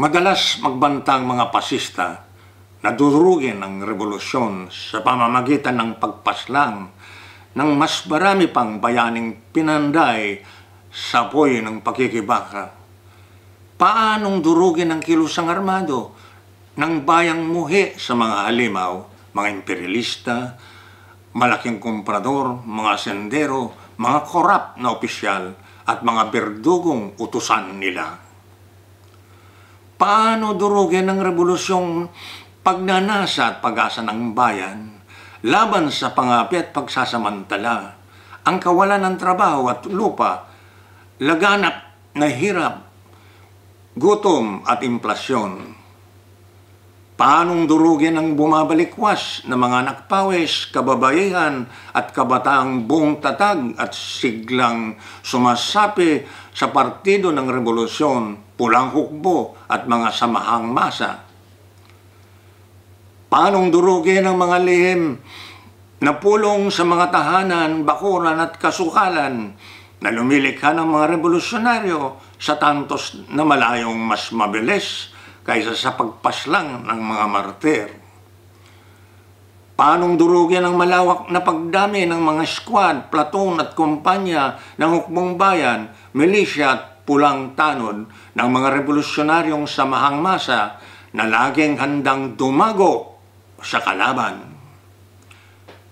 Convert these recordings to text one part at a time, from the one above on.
Madalas magbantang mga pasista na durugin ang revolusyon sa pamamagitan ng pagpaslang ng mas marami pang bayaning pinanday sa apoy ng pakikibaka. Paanong durugin ang kilusang armado ng bayang muhi sa mga halimaw, mga imperialista, malaking komprador, mga sendero, mga korap na opisyal at mga berdugong utusan nila? paano durugin ng rebolusyong pagnanasa at pag-asa ng bayan laban sa pangapi at pagsasamantala, ang kawalan ng trabaho at lupa, laganap na hirap, gutom at implasyon. Paanong durugin ang bumabalikwas na mga nakpawis, kababaihan at kabataang buong tatag at siglang sumasapi sa partido ng revolusyon, pulang hukbo at mga samahang masa? Paanong durugin ang mga lihim na pulong sa mga tahanan, bakuran at kasukalan na lumilikha ng mga revolusyonaryo sa tantos na malayong mas mabilis kaysa sa pagpaslang ng mga martir. Paanong durugin ang malawak na pagdami ng mga squad, platoon at kumpanya ng hukbong bayan, milisya at pulang tanod ng mga revolusyonaryong samahang masa na laging handang dumago sa kalaban.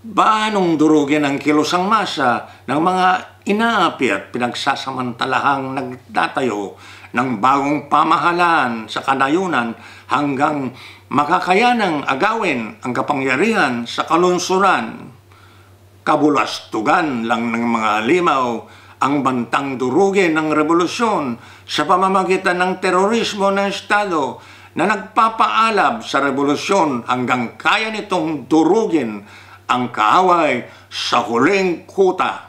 Paanong durugin ang kilosang masa ng mga inaapi at pinagsasamantalahang nagtatayo ng bagong pamahalaan sa kanayunan hanggang makakayanang agawin ang kapangyarihan sa kalunsuran. Kabulastugan lang ng mga limaw ang bantang durugin ng revolusyon sa pamamagitan ng terorismo ng Estado na nagpapaalab sa revolusyon hanggang kaya nitong durugin ang kaaway sa huling kuta.